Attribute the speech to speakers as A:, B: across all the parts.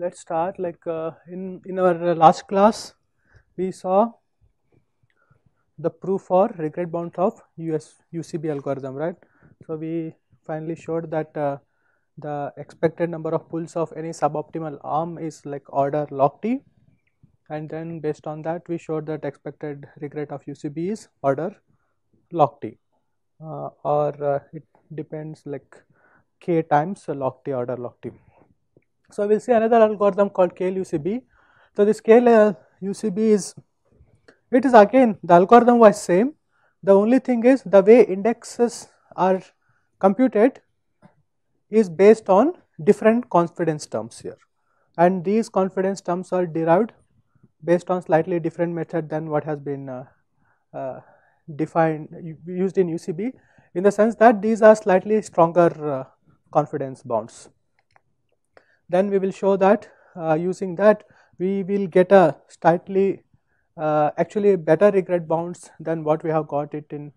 A: let us start like uh, in, in our uh, last class we saw the proof for regret bounds of US UCB algorithm right. So, we finally showed that uh, the expected number of pulls of any suboptimal arm is like order log t and then based on that we showed that expected regret of UCB is order log t uh, or uh, it depends like k times log t order log t. So, we will see another algorithm called KLUCB. So, this KLUCB uh, is it is again the algorithm was same the only thing is the way indexes are computed is based on different confidence terms here and these confidence terms are derived based on slightly different method than what has been uh, uh, defined used in UCB in the sense that these are slightly stronger uh, confidence bounds then we will show that uh, using that we will get a slightly uh, actually better regret bounds than what we have got it in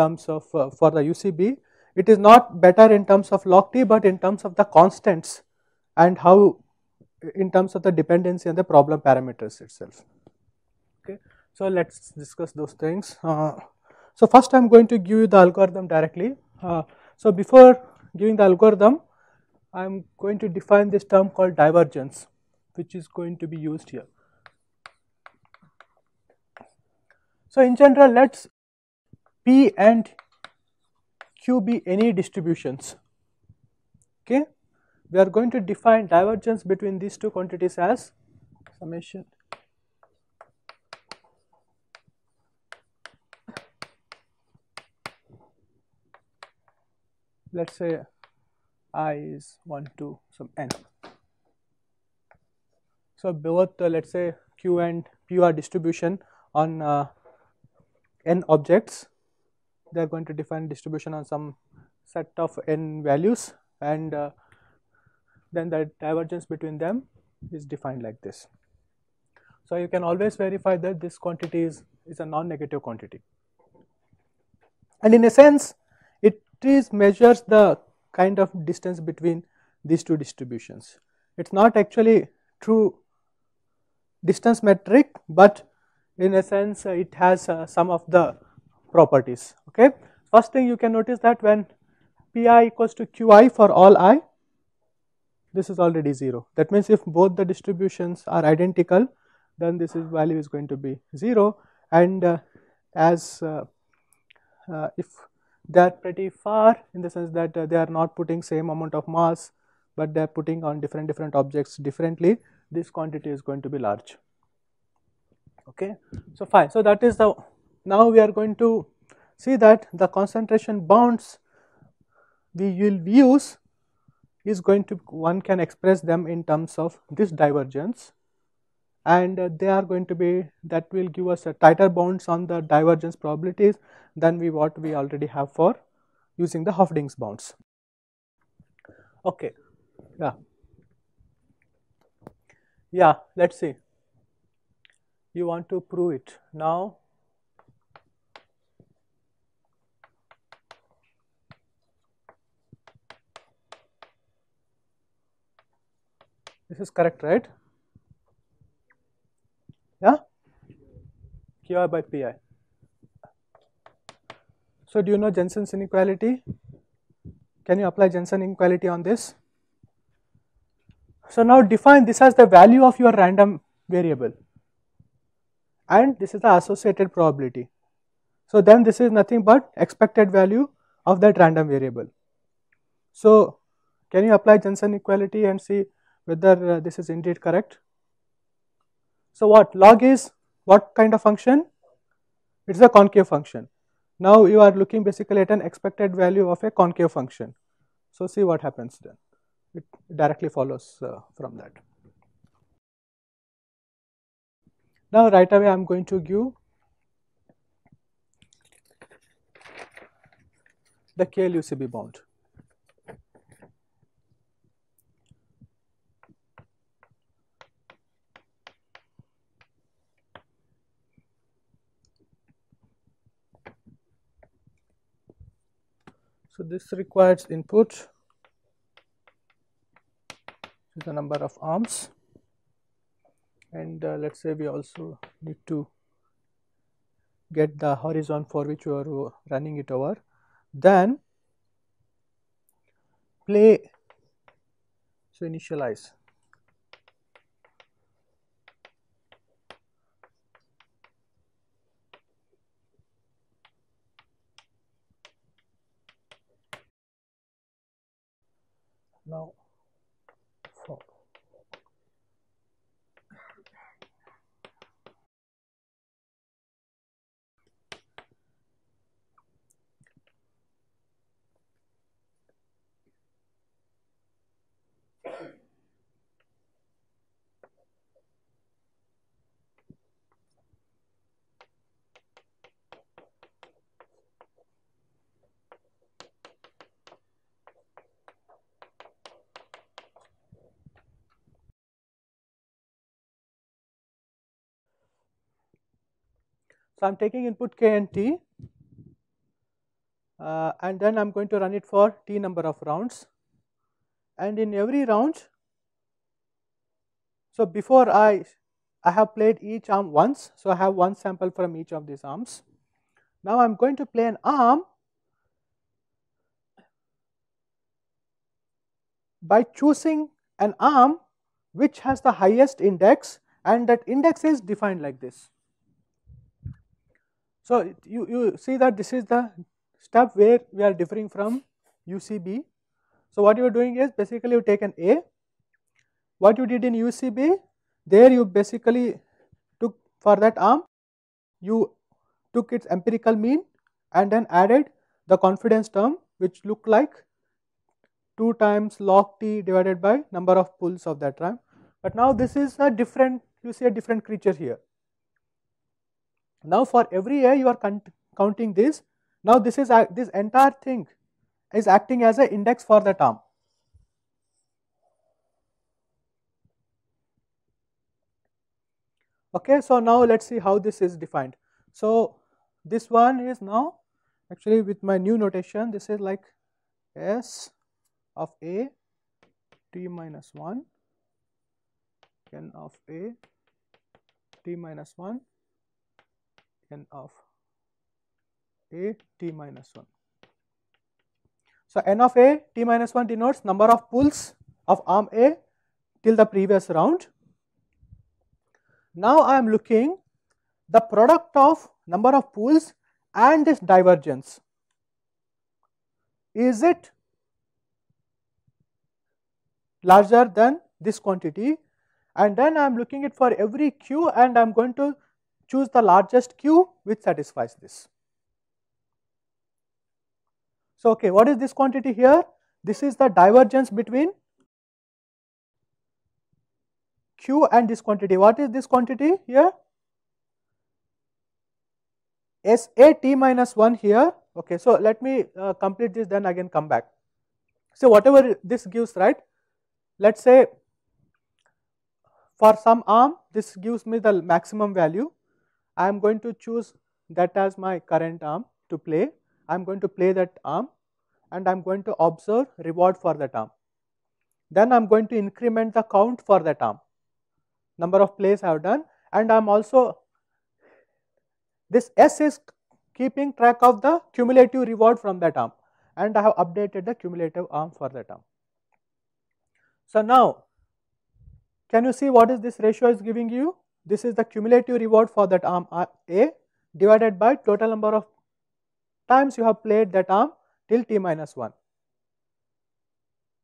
A: terms of uh, for the UCB. It is not better in terms of log t but in terms of the constants and how in terms of the dependency and the problem parameters itself. Okay. So, let us discuss those things. Uh, so, first I am going to give you the algorithm directly. Uh, so, before giving the algorithm I am going to define this term called divergence which is going to be used here. So, in general let us P and Q be any distributions okay. We are going to define divergence between these two quantities as summation let us say i is 1 to some n. So, both uh, let us say q and p are distribution on uh, n objects they are going to define distribution on some set of n values and uh, then the divergence between them is defined like this. So, you can always verify that this quantity is, is a non-negative quantity and in a sense it is measures the kind of distance between these two distributions. It is not actually true distance metric, but in a sense uh, it has uh, some of the properties. Okay. First thing you can notice that when pi equals to qi for all i, this is already 0. That means if both the distributions are identical, then this is value is going to be 0 and uh, as uh, uh if they are pretty far in the sense that uh, they are not putting same amount of mass but they are putting on different different objects differently this quantity is going to be large okay so fine so that is the now we are going to see that the concentration bounds we will use is going to one can express them in terms of this divergence and uh, they are going to be that will give us a tighter bounds on the divergence probabilities than we what we already have for using the Hofding's bounds. Okay, yeah, yeah. Let's see. You want to prove it now. This is correct, right? Yeah? Qi by Pi. So do you know Jensen's inequality? Can you apply Jensen inequality on this? So now define this as the value of your random variable and this is the associated probability. So then this is nothing but expected value of that random variable. So can you apply Jensen equality and see whether uh, this is indeed correct? So what log is what kind of function? It is a concave function. Now you are looking basically at an expected value of a concave function. So see what happens then. It directly follows uh, from that. Now right away I am going to give the KLUCB bound. So, this requires input the number of arms and uh, let us say we also need to get the horizon for which we are running it over then play so initialize So, I am taking input k and t uh, and then I am going to run it for t number of rounds and in every round. So, before I I have played each arm once. So, I have one sample from each of these arms. Now, I am going to play an arm by choosing an arm which has the highest index and that index is defined like this. So, you, you see that this is the step where we are differing from UCB. So, what you are doing is basically you take an A, what you did in UCB, there you basically took for that arm, you took its empirical mean and then added the confidence term which looked like 2 times log t divided by number of pulls of that arm. But now this is a different, you see a different creature here. Now for every year you are counting this. Now this is this entire thing is acting as an index for the term. Okay, so now let's see how this is defined. So this one is now actually with my new notation this is like s of a t minus 1 n of a t minus 1 n of a t minus 1. So, n of a t minus 1 denotes number of pulls of arm A till the previous round. Now, I am looking the product of number of pulls and this divergence. Is it larger than this quantity and then I am looking it for every q and I am going to choose the largest Q which satisfies this. So, okay, what is this quantity here? This is the divergence between Q and this quantity. What is this quantity here? SAT minus 1 here. Okay, so let me uh, complete this, then again come back. So, whatever this gives, right? Let us say for some arm, this gives me the maximum value I am going to choose that as my current arm to play. I am going to play that arm and I am going to observe reward for that arm. Then I am going to increment the count for that arm, number of plays I have done and I am also, this S is keeping track of the cumulative reward from that arm and I have updated the cumulative arm for that arm. So, now can you see what is this ratio is giving you? This is the cumulative reward for that arm A divided by total number of times you have played that arm till t minus 1.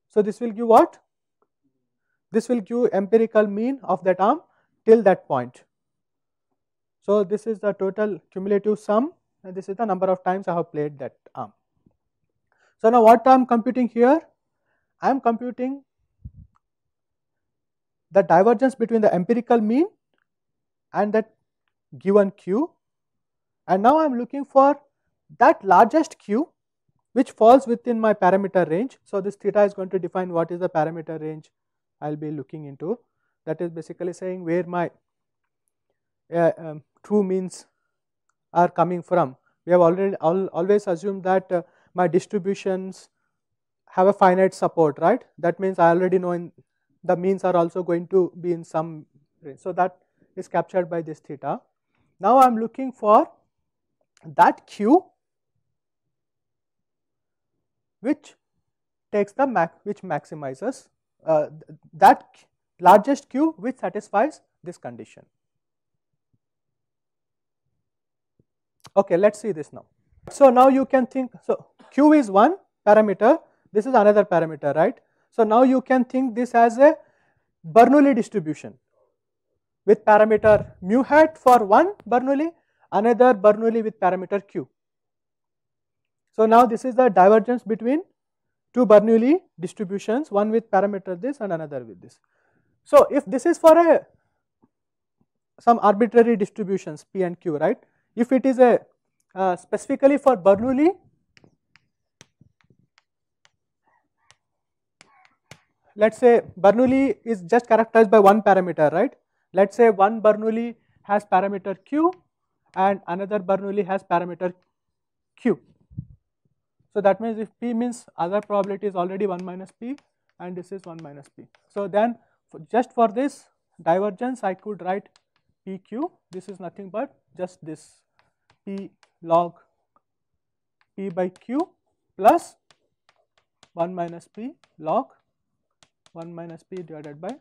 A: So, this will give what? This will give empirical mean of that arm till that point. So, this is the total cumulative sum and this is the number of times I have played that arm. So, now what I am computing here? I am computing the divergence between the empirical mean and that given q and now I am looking for that largest q which falls within my parameter range. So, this theta is going to define what is the parameter range I will be looking into that is basically saying where my uh, um, true means are coming from. We have already al always assumed that uh, my distributions have a finite support right that means I already know in the means are also going to be in some range. So, that is captured by this theta. Now, I am looking for that q which takes the max which maximizes uh, that largest q which satisfies this condition. Okay, let us see this now. So, now you can think so q is one parameter, this is another parameter, right. So, now you can think this as a Bernoulli distribution with parameter mu hat for one Bernoulli, another Bernoulli with parameter q. So now this is the divergence between two Bernoulli distributions, one with parameter this and another with this. So if this is for a some arbitrary distributions p and q, right? If it is a uh, specifically for Bernoulli, let's say Bernoulli is just characterized by one parameter, right? Let us say one Bernoulli has parameter q and another Bernoulli has parameter q. So that means if p means other probability is already 1 minus p and this is 1 minus p. So then for just for this divergence I could write pq this is nothing but just this p log p by q plus 1 minus p log 1 minus p divided by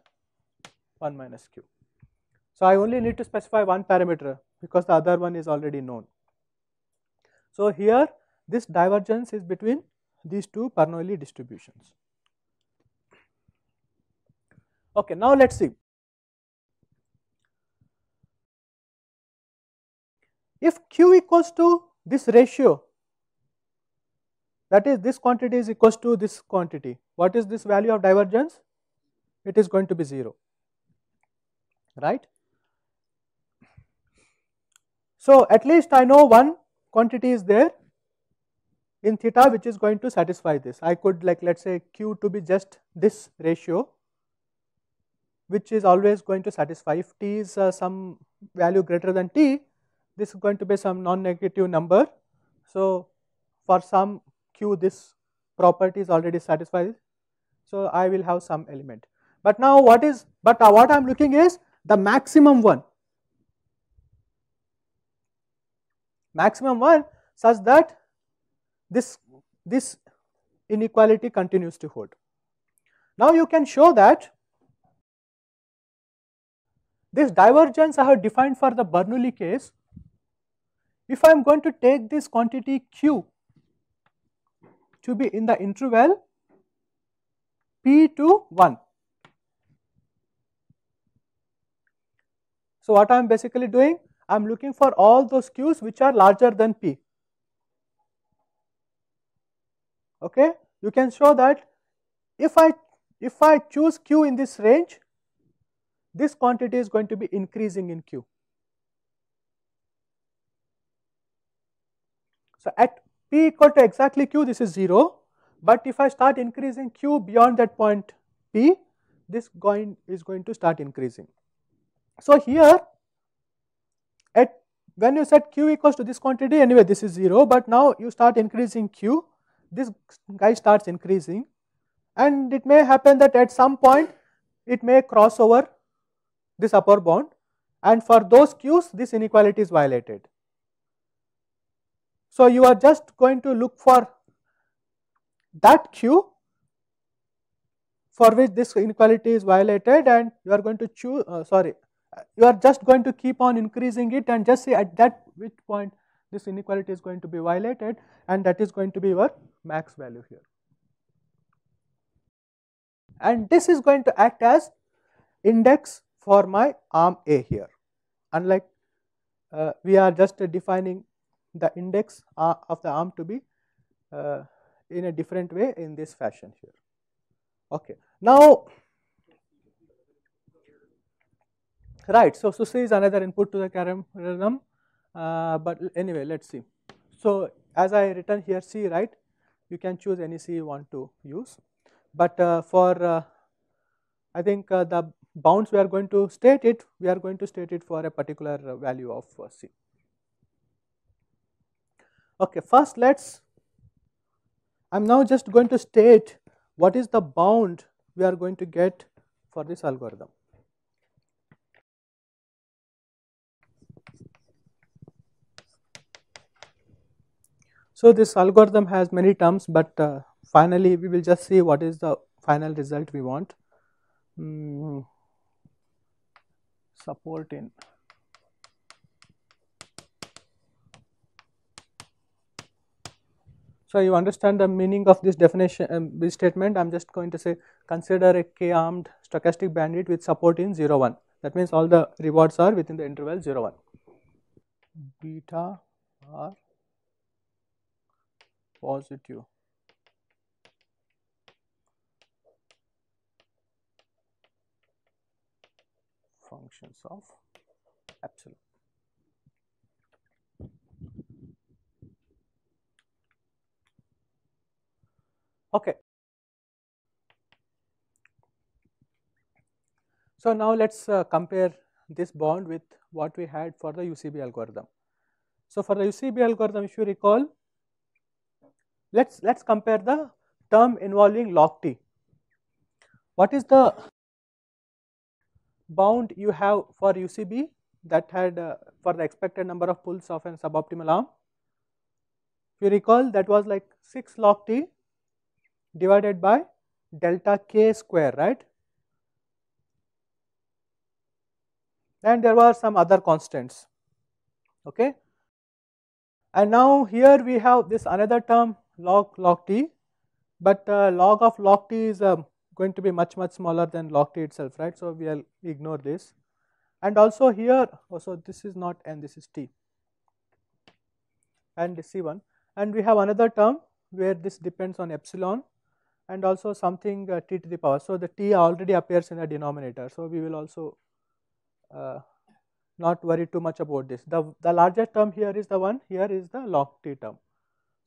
A: 1 minus q. So I only need to specify one parameter because the other one is already known. So here this divergence is between these two Bernoulli distributions. Okay, now let's see. If Q equals to this ratio, that is this quantity is equals to this quantity, what is this value of divergence? It is going to be 0, right? So, at least I know one quantity is there in theta which is going to satisfy this. I could like let us say q to be just this ratio which is always going to satisfy if t is uh, some value greater than t this is going to be some non-negative number. So, for some q this property is already satisfied. So, I will have some element. But now what is but uh, what I am looking is the maximum one maximum 1 such that this, this inequality continues to hold. Now, you can show that this divergence I have defined for the Bernoulli case, if I am going to take this quantity q to be in the interval p to 1. So, what I am basically doing? I am looking for all those Qs which are larger than P. Okay, you can show that if I if I choose Q in this range, this quantity is going to be increasing in Q. So at P equal to exactly Q, this is 0. But if I start increasing Q beyond that point P, this going is going to start increasing. So here at when you set q equals to this quantity anyway this is 0 but now you start increasing q this guy starts increasing and it may happen that at some point it may cross over this upper bound and for those q's this inequality is violated. So, you are just going to look for that q for which this inequality is violated and you are going to choose uh, sorry you are just going to keep on increasing it and just see at that which point this inequality is going to be violated and that is going to be your max value here. And this is going to act as index for my arm A here. Unlike uh, we are just uh, defining the index uh, of the arm to be uh, in a different way in this fashion here. Okay. Now, right. So, SUSE is another input to the Caram uh, but anyway let us see. So, as I written here C right you can choose any C you want to use, but uh, for uh, I think uh, the bounds we are going to state it we are going to state it for a particular value of uh, C. Okay, first let us I am now just going to state what is the bound we are going to get for this algorithm. So, this algorithm has many terms, but uh, finally, we will just see what is the final result we want. Mm, support in So, you understand the meaning of this definition um, this statement I am just going to say consider a k armed stochastic bandit with support in 0 1 that means all the rewards are within the interval 0 1 beta r positive functions of epsilon. Okay. So, now let us uh, compare this bond with what we had for the UCB algorithm. So, for the UCB algorithm if you recall let us let us compare the term involving log t. What is the bound you have for UCB that had uh, for the expected number of pulls of a suboptimal arm? If you recall that was like 6 log t divided by delta k square right and there were some other constants okay and now here we have this another term log log t but uh, log of log t is um, going to be much much smaller than log t itself right so we'll ignore this and also here also oh, this is not n this is t and c1 and we have another term where this depends on epsilon and also something uh, t to the power so the t already appears in the denominator so we will also uh, not worry too much about this the the larger term here is the one here is the log t term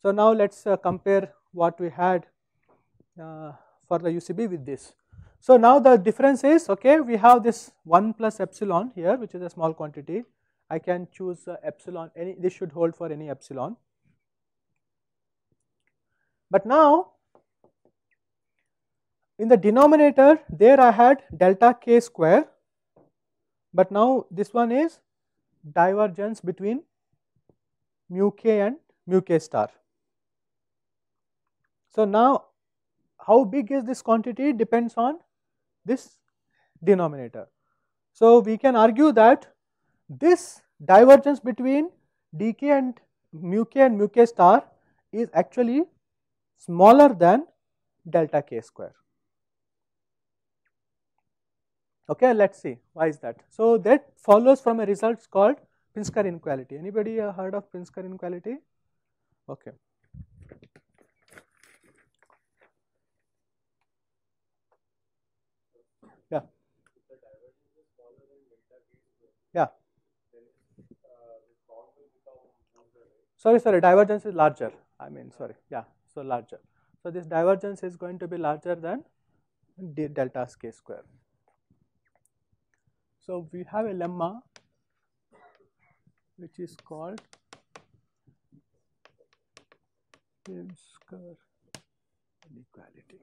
A: so, now let us uh, compare what we had uh, for the UCB with this. So, now the difference is okay we have this 1 plus epsilon here which is a small quantity I can choose uh, epsilon any this should hold for any epsilon. But now in the denominator there I had delta k square but now this one is divergence between mu k and mu k star. So, now how big is this quantity depends on this denominator. So, we can argue that this divergence between dk and mu k and mu k star is actually smaller than delta k square. Okay, let us see why is that. So, that follows from a result called Pinsker inequality. Anybody uh, heard of Pinsker inequality? Okay. sorry, sorry, divergence is larger. I mean, sorry, yeah, so larger. So this divergence is going to be larger than d delta k square. So we have a lemma which is called K square inequality.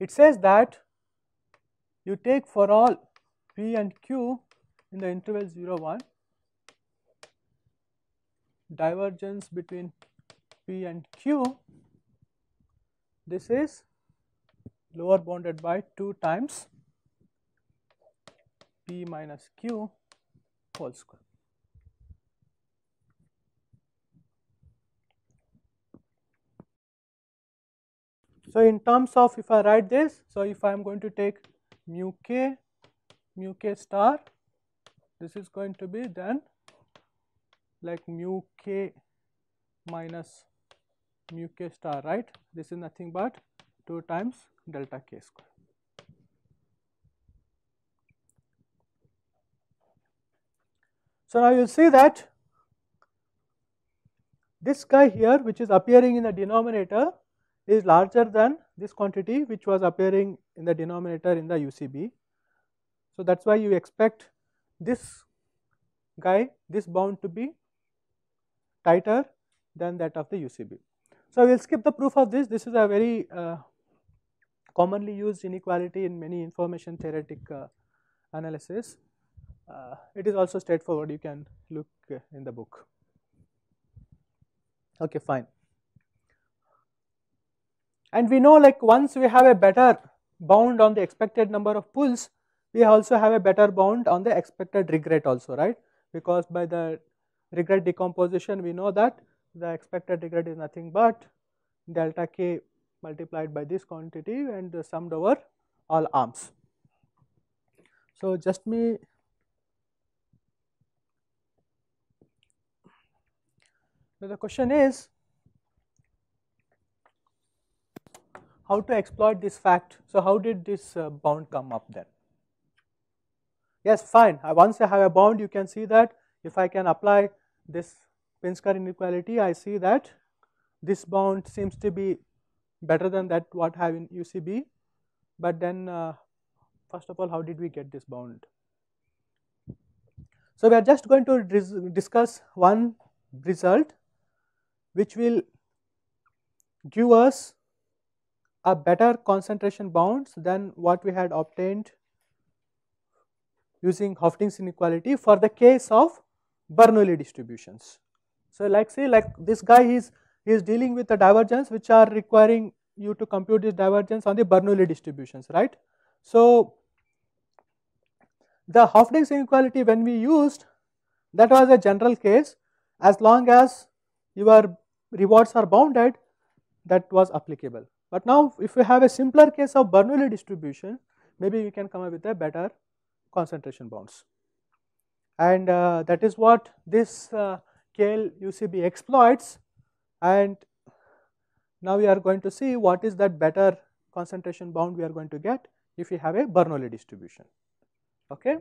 A: It says that you take for all p and q in the interval 0 1 divergence between p and q this is lower bounded by 2 times p minus q whole square. So, in terms of if I write this, so if I am going to take mu k, mu k star, this is going to be then like mu k minus mu k star, right? This is nothing but 2 times delta k square. So, now you see that this guy here which is appearing in the denominator is larger than this quantity which was appearing in the denominator in the UCB. So, that is why you expect this guy this bound to be tighter than that of the UCB. So, we will skip the proof of this this is a very uh, commonly used inequality in many information theoretic uh, analysis. Uh, it is also straightforward you can look uh, in the book. Okay, fine. And we know like once we have a better bound on the expected number of pulls, we also have a better bound on the expected regret also, right? Because by the regret decomposition, we know that the expected regret is nothing but delta k multiplied by this quantity and summed over all arms. So, just me so the question is how to exploit this fact. So, how did this uh, bound come up then? Yes, fine. I, uh, once I have a bound, you can see that if I can apply this Pinsker inequality, I see that this bound seems to be better than that what I have in UCB. But then, uh, first of all, how did we get this bound? So, we are just going to discuss one result which will give us a better concentration bounds than what we had obtained using Hofding's inequality for the case of Bernoulli distributions. So, like say like this guy is he is dealing with the divergence which are requiring you to compute this divergence on the Bernoulli distributions, right. So, the Hofding's inequality when we used that was a general case as long as your rewards are bounded that was applicable. But now if we have a simpler case of Bernoulli distribution, maybe we can come up with a better concentration bounds. And uh, that is what this uh, KL UCB exploits. And now we are going to see what is that better concentration bound we are going to get if we have a Bernoulli distribution. Okay.